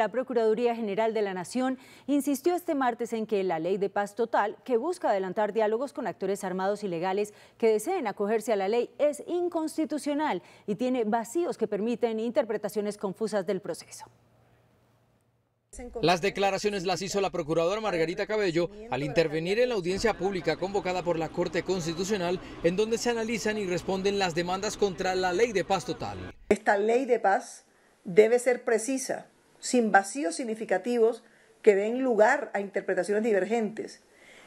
la Procuraduría General de la Nación insistió este martes en que la ley de paz total, que busca adelantar diálogos con actores armados ilegales que deseen acogerse a la ley, es inconstitucional y tiene vacíos que permiten interpretaciones confusas del proceso. Las declaraciones las hizo la procuradora Margarita Cabello al intervenir en la audiencia pública convocada por la Corte Constitucional, en donde se analizan y responden las demandas contra la ley de paz total. Esta ley de paz debe ser precisa, sin vacíos significativos que den lugar a interpretaciones divergentes,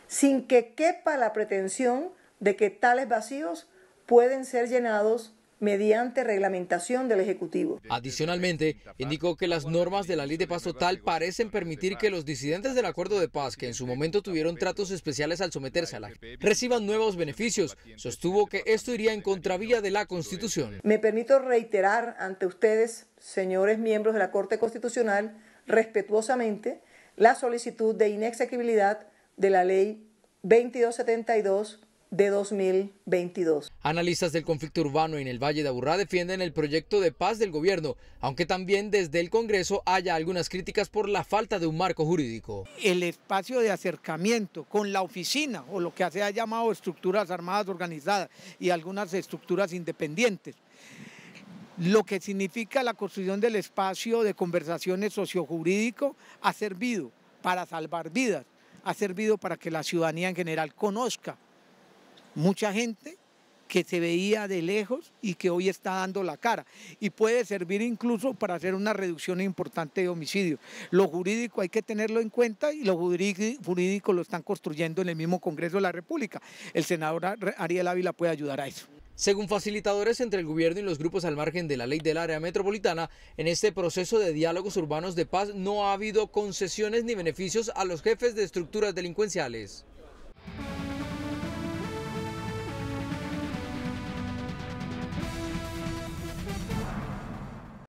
sin que quepa la pretensión de que tales vacíos pueden ser llenados mediante reglamentación del Ejecutivo. Adicionalmente, indicó que las normas de la ley de paz total parecen permitir que los disidentes del acuerdo de paz, que en su momento tuvieron tratos especiales al someterse a la reciban nuevos beneficios. Sostuvo que esto iría en contravía de la Constitución. Me permito reiterar ante ustedes, señores miembros de la Corte Constitucional, respetuosamente, la solicitud de inexequibilidad de la ley 2272 de 2022. Analistas del conflicto urbano en el Valle de Aburrá defienden el proyecto de paz del gobierno, aunque también desde el Congreso haya algunas críticas por la falta de un marco jurídico. El espacio de acercamiento con la oficina o lo que se ha llamado estructuras armadas organizadas y algunas estructuras independientes lo que significa la construcción del espacio de conversaciones sociojurídico ha servido para salvar vidas, ha servido para que la ciudadanía en general conozca mucha gente que se veía de lejos y que hoy está dando la cara y puede servir incluso para hacer una reducción importante de homicidios. Lo jurídico hay que tenerlo en cuenta y lo jurídico lo están construyendo en el mismo Congreso de la República. El senador Ariel Ávila puede ayudar a eso. Según facilitadores entre el gobierno y los grupos al margen de la ley del área metropolitana, en este proceso de diálogos urbanos de paz no ha habido concesiones ni beneficios a los jefes de estructuras delincuenciales.